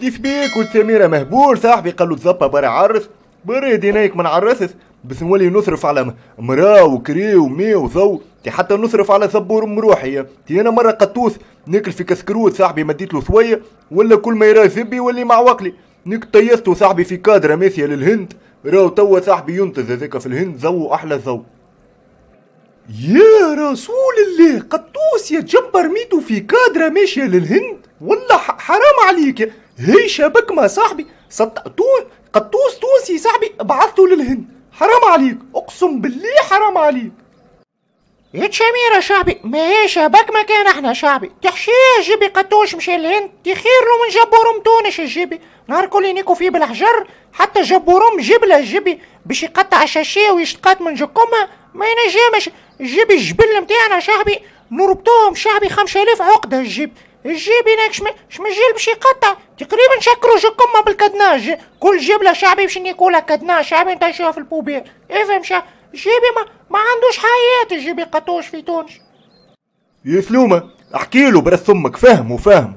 كيف بيك والسميره مهبول صاحبي قال له تزبى برا عرس برا دينيك ما نعرسش بس نولي نصرف على مرا وكري ومي وضو حتى نصرف على زبور روحي تي انا مره قطوس ناكل في كسكروت صاحبي مديت له ثويه ولا كل ما يراه زبي يولي مع وقلي نك طيستو صاحبي في كادره ماشيه للهند راهو توا صاحبي ينتج هذاك في الهند زو احلى زو يا رسول الله قطوس يا جبر ميتو في كادره ماشيه للهند والله حرام عليك هي شبك ما صاحبي صدقتون قطوس تونسي صاحبي بعثته للهند حرام عليك اقسم بالله حرام عليك يا شميرة شعبي ما هي شبك ما كان احنا شعبي يا جيبي قطوش مشي للهند له من جبورم تونش الجيبي نهار كل ينيكو فيه بالحجر حتى جبورهم جبله الجيبي باش يقطع شاشية ويشتقات من جكمة ما ينجمش جيبي الجبل متاعنا شعبي نربطوهم شعبي الاف عقدة الجيب الجيب هناك شم جيل باش يقطع تقريبا شكروا جكم بالكدناج كل جبلة شعبي باش نيكولا كدناج شعبي انت في البوبير افهم إيه شا جيبي ما, ما عندوش حياة الجيبي قطوش في تونس يا ثلومة احكي له برا ثمك فهم وفهم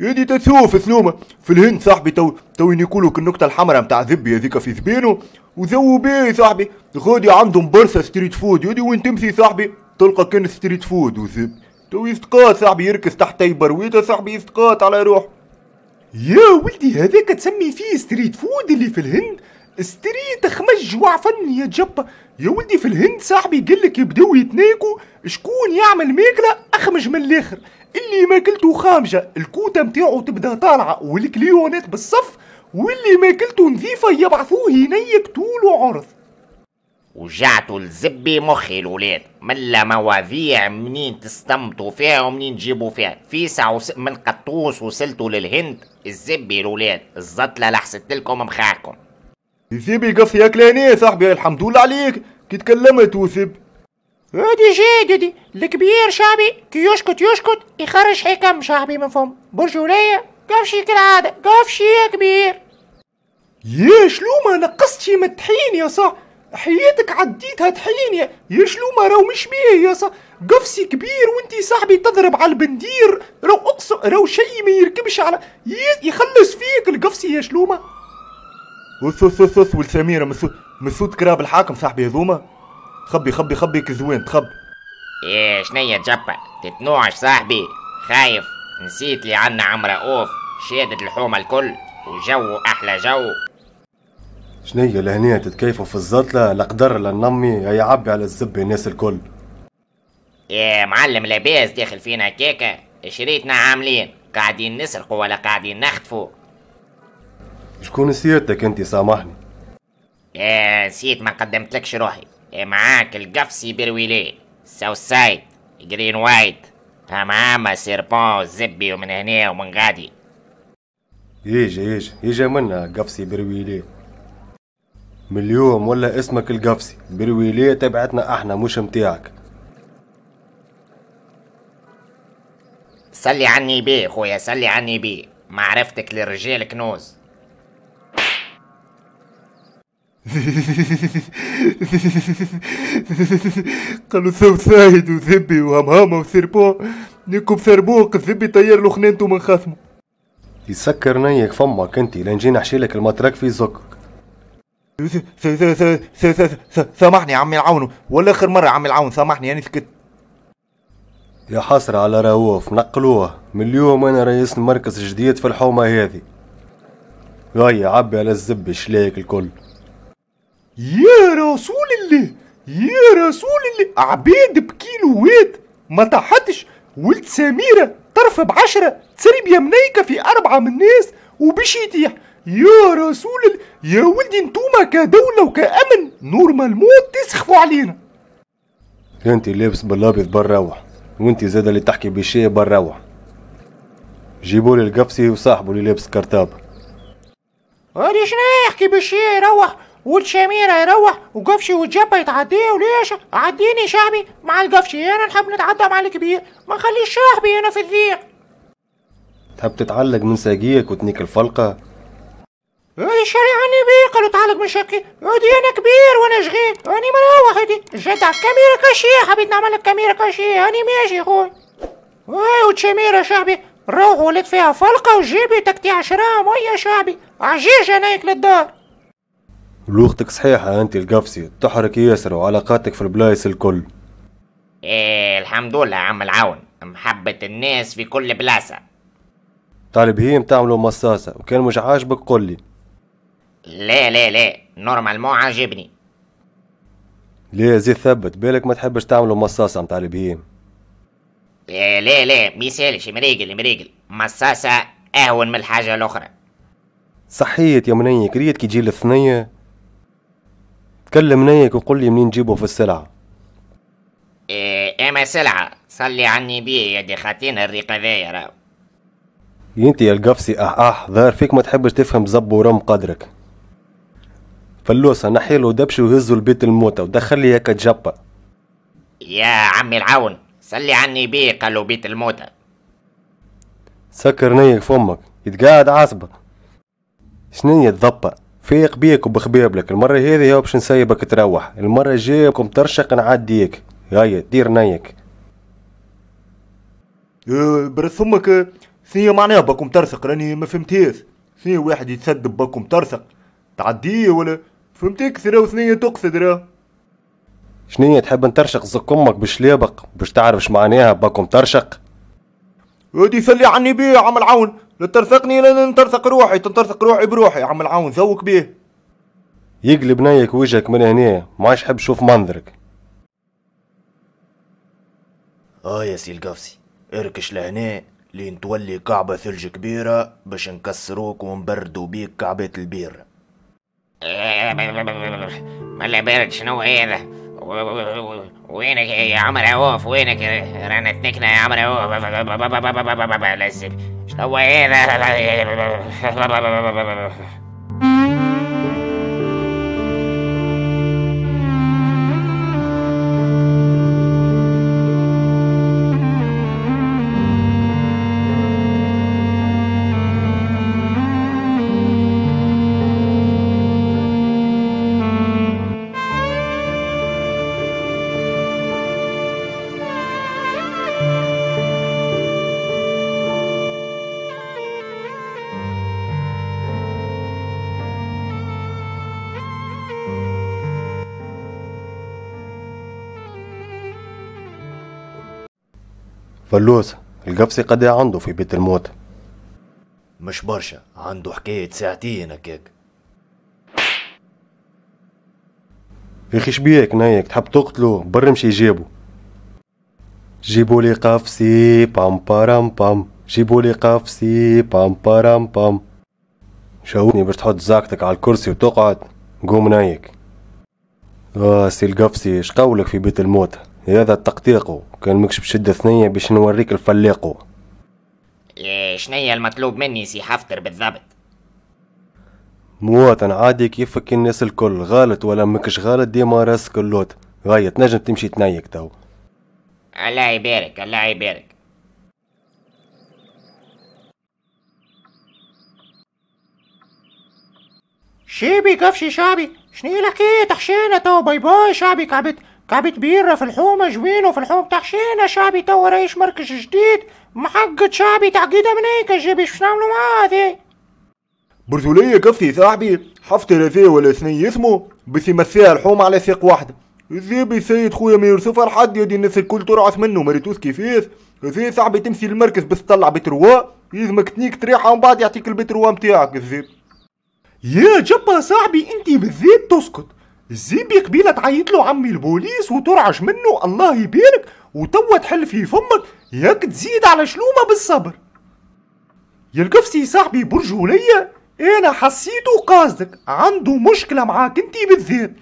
يدي تثوف ثلومة في الهند صاحبي تو تو يقولوك النقطة الحمراء متاع ذبي هذيك في ذبينو وذو بيه صاحبي غادي عندهم برسة ستريت فود يدي وين تمشي صاحبي تلقى كان ستريت فود وذب تو صاحبي يركز تحت اي برويده صاحبي يستقاط على روحه يا ولدي هذاك تسمي فيه ستريت فود اللي في الهند ستريت خمج وعفن يا جبا يا ولدي في الهند صاحبي قالك يبداو يتناكو شكون يعمل ماكله اخمج من الاخر اللي ماكلته خامجه الكوته متاعو تبدا طالعه والكليونات بالصف واللي ماكلته نظيفه يبعثوه ينيك طول وعرض وجعتوا الزبي مخي الولاد ملا مواضيع منين تستمتوا فيها ومنين تجيبوا فيها فيسع وس... من قطوس وصلتوا للهند الزبي الولاد الزطلة لحست لكم مخاعكم الزبي قص يا كلاني صاحبي الحمد لله عليك كي تكلمت وسب ودي جي دي الكبير شعبي كي يشكت يشكت يخرج حكم شعبي من فم برجولية قفشي كالعادة قفشي يا كبير يا شلومة نقصتي من الطحين يا صاحبي حياتك عديتها تحيني يا شلومه راهو مش بيه يا صا قفصي كبير وانتي صاحبي تضرب على البندير راهو اقصر راهو شيء ما يركبش على يخلص فيك القفصي يا شلومه وثو ثو ثو والسميرة مسو كراب الحاكم صاحبي هذوما خبي خبي خبي كزوين تخب ايه شنيا جبا تتنوعش صاحبي خايف نسيت لي عنا عم رؤوف شادد الحومة الكل وجو احلى جو شنية لهنا تتكيفوا في الزطلة لقدر للنمي يعبي على الزب الناس الكل يا معلم لاباس داخل فينا كيكة شريتنا عاملين قاعدين نسرقوا ولا قاعدين نخطفوا شكون سيادتك انت سامحني يا نسيت ما قدمتلكش روحي معاك القفصي برويلي ساو سايد جرين وايت هم عامة سيربون زبي ومن هنا ومن غادي يجي يجي يجي منا قفصي برويلي من اليوم ولا اسمك القفصي برويليه تبعتنا احنا مش متاعك سلي عني بي خويا سلي عني بي معرفتك للرجال كنوز قالوا ثو ساهد وذبي وهمهامة وثربو نيكو ثربوق الذبي طير له خنانته من خاثمه يسكر نيك فمك انت لين جينا نحشي لك المطرك في زقك سامحني يا عمي العون ولا اخر مره يا عمي العون سامحني يعني سكت يا حسرة على رؤوف نقلوه من اليوم انا رئيس المركز الجديد في الحومة هذه هيا عبي على الزب شليك الكل يا رسول الله يا رسول الله عباد بكيلوات ما تحتش ولد سميرة طرف بعشرة تسري منيكة في أربعة من الناس وبش يطيح يا رسول ال... يا ولدي انتوما كدولة وكأمن نورمال موت تسخفوا علينا انت لابس بالابيض روح وانت زاد اللي تحكي بشيء روح جيبوا لي القفصي وصاحبه اللي لابس كرتاب هادي شنو يحكي بشي يروح والشميرة يروح وقفشي والجبة يتعديه وليش عديني شعبي مع القفشي انا نحب نتعدى مع الكبير ما نخليش شعبي هنا في الضيق تحب تتعلق من ساقيك وتنيك الفلقة هذه الشارع عني بي قالوا تعالك من شكي ودي انا كبير وانا شغيل واني مروح هدي جدع كاميرا كاشية حبيت نعمل لك كاميرا كاشية هاني ماشي خوي واي وتشاميرا شعبي روح ولد فيها فلقة وجيبي تكتي عشرة مية شعبي عجيج هناك للدار بلوغتك صحيحة انت القفصي تحرك ياسر وعلاقاتك في البلايص الكل ايه الحمد لله عم العون محبة الناس في كل بلاصة طالب هي بتعملوا مصاصة وكان مش عاجبك قولي لا لا لا مو عاجبني ليه يا زيد ثبت بالك ما تحبش تعملوا مصاصة نتاع البهيم لا لا لا ميسالش مريقل مريقل مصاصة أهون من الحاجة الأخرى صحيت يا منيك ريت كي تجي الثنية تكلم منيك وقول لي منين نجيبه في السلعة إيه أما سلعة صلي عني بيه يا دي خاتين الريق هذايا راهو انت يا القفسي اح أه، اح أه، ظاهر فيك ما تحبش تفهم زب ورم قدرك فلوسة له دبش وهزو البيت الموتى ودخل لي هكا جبة يا عمي العون سلي عني بيه قالوا بيت الموتى سكر نيك فمك يتقاعد عصبة شنين تضبة فيق بيك وبخبيبلك المرة هذه باش نسيبك تروح المرة الجاية بكم ترشق نعديك هيا دير نيك أه، برث فمك ثنية معناها بكم ترثق راني ما فهمتهاش ثنية واحد يتسد بكم ترثق تعديه ولا فهمتك ثرا وثنية تقصد راه شنية تحب نترشق زك امك بشليبق باش تعرف اش معناها باكم ترشق ودي سلي عني بيه يا عم العون لا ترثقني لا نترثق روحي تنترثق روحي بروحي يا عم العون ذوق بيه يقلب نيك وجهك من هنا ما عادش حب شوف منظرك اه يا سي القفصي اركش لهنا لين تولي كعبة ثلج كبيرة باش نكسروك ونبردو بيك كعبة البيرة ملا بارد شنو ايه وينك يا عمر عوف وينك تنكنا يا عمر عوف لازم شنو ايه فلوس القفصي قد عنده في بيت الموت مش برشا عنده حكاية ساعتين هكاك يا اخي شبيك نايك تحب تقتلو برا مشي جيبو جيبوا لي قفصي بام بارام بام جيبو لي قفصي بام بارام بام شاورني باش تحط زاكتك على الكرسي وتقعد قوم نايك اه سي القفصي شقولك في بيت الموت هذا التقطيق كان مكش بشدة ثنية باش نوريك الفليقو إيه، شنية المطلوب مني سي حفتر بالضبط مواطن عادي كيفك الناس الكل غلط ولا مكش غلط ديما راسك اللوت غاية تنجم تمشي تنيك تو الله يبارك الله يبارك شيبي كفشي شعبي شنو لك ايه تحشينا تو باي باي شعبي كعبت كعبة بيرة في الحومة جوينو في الحومة بتاع شابي شعبي تو رئيس مركز جديد محقد شعبي تعقيدة هيك جيبي شو نعملوا معاه هذي برتولية كفتي صاحبي حفت رثي ولا اثنين يسمو بس يمسيها الحومة على سيق واحد زيبي سيد خويا ما يرسفها لحد يدي الناس الكل ترعس منه مريتوس كيفيس زي صاحبي تمشي للمركز بس تطلع بتروا يلزمك تنيك تريحه ومن بعد يعطيك البتروا متاعك الزيب يا جبا صاحبي انت بالذات تسكت الزيبي قبيله تعيط له عمي البوليس وترعش منه الله يبارك وتوا تحل في فمك ياك تزيد على شلومه بالصبر يا الكفسي صاحبي برج انا حسيته قاصدك عنده مشكله معاك انتي بالذات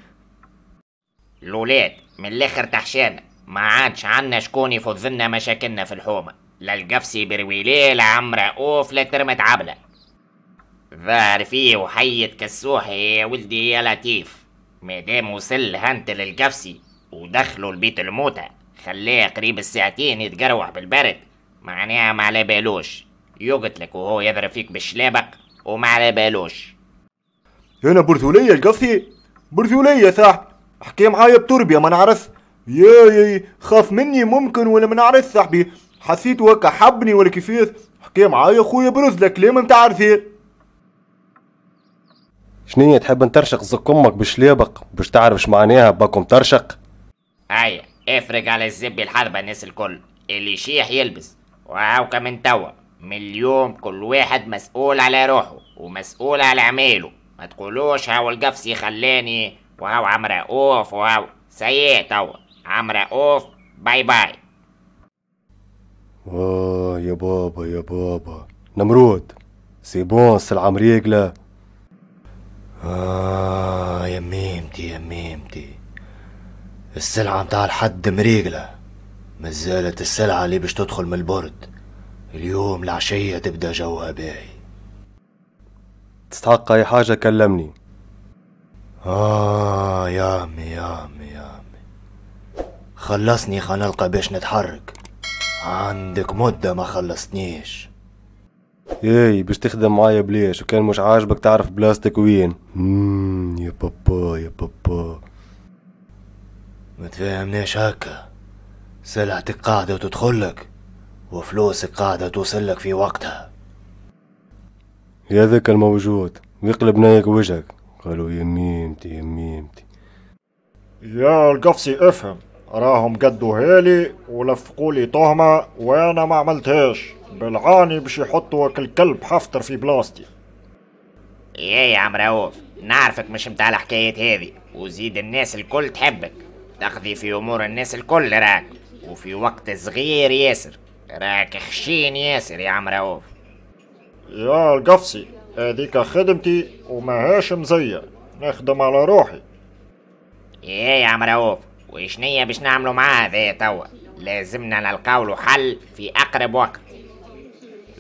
الولاد من الاخر تحشانا ما عادش عنا شكون يفوت لنا مشاكلنا في الحومه لا القفسي برويلي لا عم رؤوف لا ترمت عبله ظهر فيه وحية كسوحي يا ولدي يا لطيف دام وصل هانت للقفصي ودخلوا البيت الموتى خلاه قريب الساعتين يتجروح بالبرد معناها ما على بالوش يقتلك وهو يضرب فيك بالشلابق وما على بالوش هنا برثولية القفصي برثولية صاحبي احكي معايا بتربية ما نعرف يا يا خاف مني ممكن ولا ما نعرف صاحبي حسيت وكا حبني ولا كيفية حكي معايا خويا برزلة كلام متاع رثيل شنو هي تحب نترشق زق امك بشليبك باش تعرف اش معناها باكم ترشق هيا افرق على الزبي الحربة الناس الكل اللي يشيح يلبس وهاوكا من توا من اليوم كل واحد مسؤول على روحه ومسؤول على عماله ما تقولوش هاو القفصي خلاني وهاو عم رؤوف وهاو سيء توا عم رؤوف باي باي آه يا بابا يا بابا نمرود سي بون العم ريقله آه يا ميمتي يا ميمتي السلعة متاع الحد مريقلة مازالت السلعة اللي باش تدخل من البرد اليوم العشية تبدا جوها باهي تستحق أي حاجة كلمني آه يا عمي يا عمي يا عمي خلصني خنلقى باش نتحرك عندك مدة ما خلصتنيش ايه باش تخدم معايا بلاش وكان مش عاجبك تعرف بلاستيك وين اممم يا بابا يا بابا ما تفاهمناش هكا سلعتك قاعدة وتدخلك وفلوسك قاعدة توصلك في وقتها يا ذاك الموجود يقلب نايك وجهك قالوا يميمتي يميمتي يا القفصي افهم راهم قدوا هالي ولفقوا لي تهمة وانا ما عملتهاش بالعاني باش يحطوك الكلب حفتر في بلاصتي ايه يا عم رؤوف نعرفك مش متاع الحكايات هذه وزيد الناس الكل تحبك تقضي في امور الناس الكل راك وفي وقت صغير ياسر راك خشين ياسر يا عم رؤوف يا القفصي هذيك خدمتي هاش مزية نخدم على روحي ايه يا عم رؤوف وشنية باش نعملوا معاه ذا توا لازمنا نلقاو له حل في اقرب وقت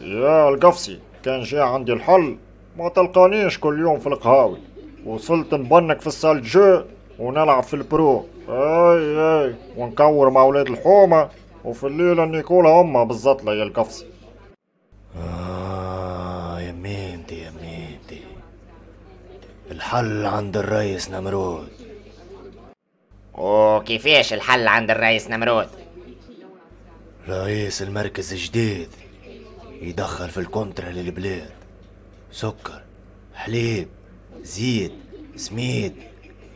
يا القفصي كان جاء عندي الحل ما تلقانيش كل يوم في القهاوي وصلت نبنك في السال جو ونلعب في البرو اي اي ونكور مع ولاد الحومه وفي الليل اني نيكولا امها بالزط يا القفصي آه يا ميمتي يا ميمتي الحل عند الرئيس نمرود وكيفاش الحل عند الرئيس نمرود رئيس المركز الجديد يدخل في الكونترا للبلاد سكر حليب زيت سميد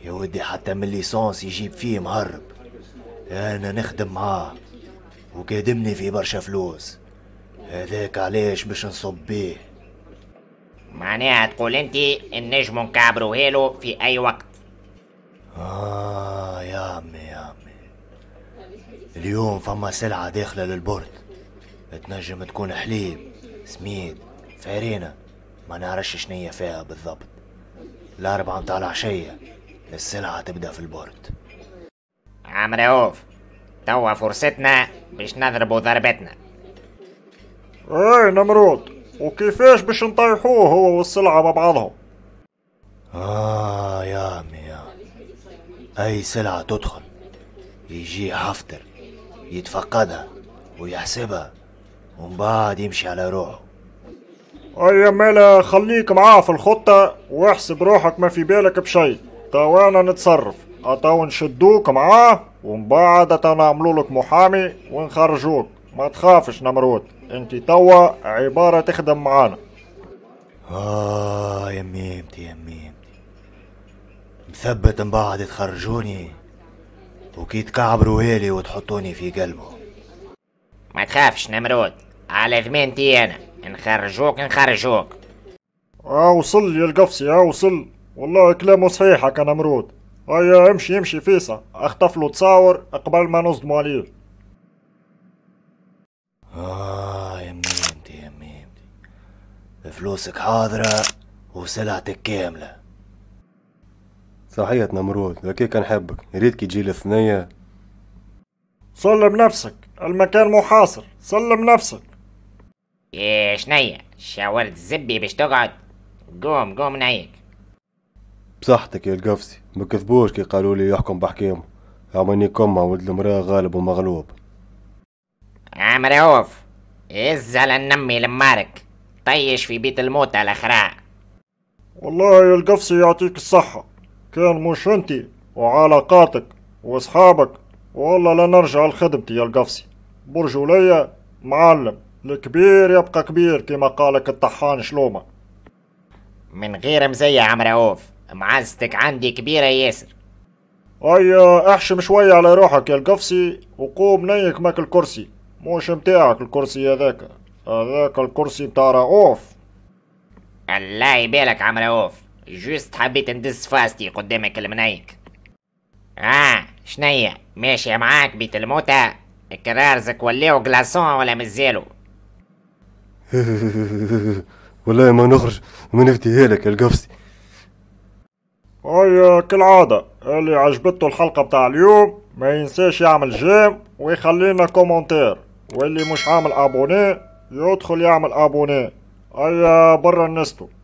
يا ودي حتى من ليسونس يجيب فيه مهرب انا نخدم معاه وقادمني في برشا فلوس هذاك علاش باش نصب بيه معناها تقول انت النجم نكعبرو هيلو في اي وقت اه يا عمي يا عمي اليوم فما سلعة داخلة للبرد تنجم تكون حليب سميد فارينة ما نعرفش شنية فيها بالضبط الأربعة متاع العشية السلعة تبدأ في البورد عم رؤوف توا فرصتنا باش نضربوا ضربتنا ايه نمرود وكيفاش باش نطيحوه هو والسلعة مع بعضهم آه يا عمي يا أي سلعة تدخل يجي حفتر يتفقدها ويحسبها ومن بعد يمشي على روحه أي مالا خليك معاه في الخطة واحسب روحك ما في بالك بشي توانا نتصرف أتاو نشدوك معاه ومن بعد نعملوا لك محامي ونخرجوك ما تخافش نمرود انت توا عبارة تخدم معانا آه يميمتي يميمتي مثبت من بعد تخرجوني وكي تكعبروا هيلي وتحطوني في قلبه ما تخافش نمرود على ذمانتي انا نخرجوك نخرجوك اوصل آه، يا القفصي اوصل آه، والله كلامه صحيح انا نمرود هيا امشي امشي فيسا اخطف له تصاور قبل ما نصدموا عليه آه يا ميمتي يا ميمتي فلوسك حاضرة وسلعتك كاملة صحية نمرود ذكي كان حبك يريد كي تجي الثنية سلم نفسك المكان محاصر سلم نفسك ايش نيق شاورت زبي باش تقعد قوم قوم نيق بصحتك يا القفصي ما كذبوش كي قالوا لي يحكم بحكيمه عماني كما ولد المراه غالب ومغلوب عام رؤوف إز النمي لمارك طيش في بيت الموت على خراء والله يا القفصي يعطيك الصحة كان مش انت وعلاقاتك واصحابك والله لا نرجع لخدمتي يا القفصي برجوليا معلم الكبير يبقى كبير كما قالك الطحان شلومة من غير مزية عم رؤوف معزتك عندي كبيرة ياسر أي أيوة، احشم شوية على روحك يا القفصي وقوم نيك ماك الكرسي موش متاعك الكرسي هذاك هذاك الكرسي متاع رؤوف الله يبالك عم رؤوف جوست حبيت ندس فاستي قدامك المنيك اه شنية ماشي معاك بيت الموتى الكرارزك ولاو جلاسون ولا مزالو والله ما نخرج ما نفتيها لك القفصي هاي كالعادة اللي عجبته الحلقة بتاع اليوم ما ينساش يعمل جيم ويخلينا كومنتير واللي مش عامل ابوني يدخل يعمل ابوني هيا برا نستو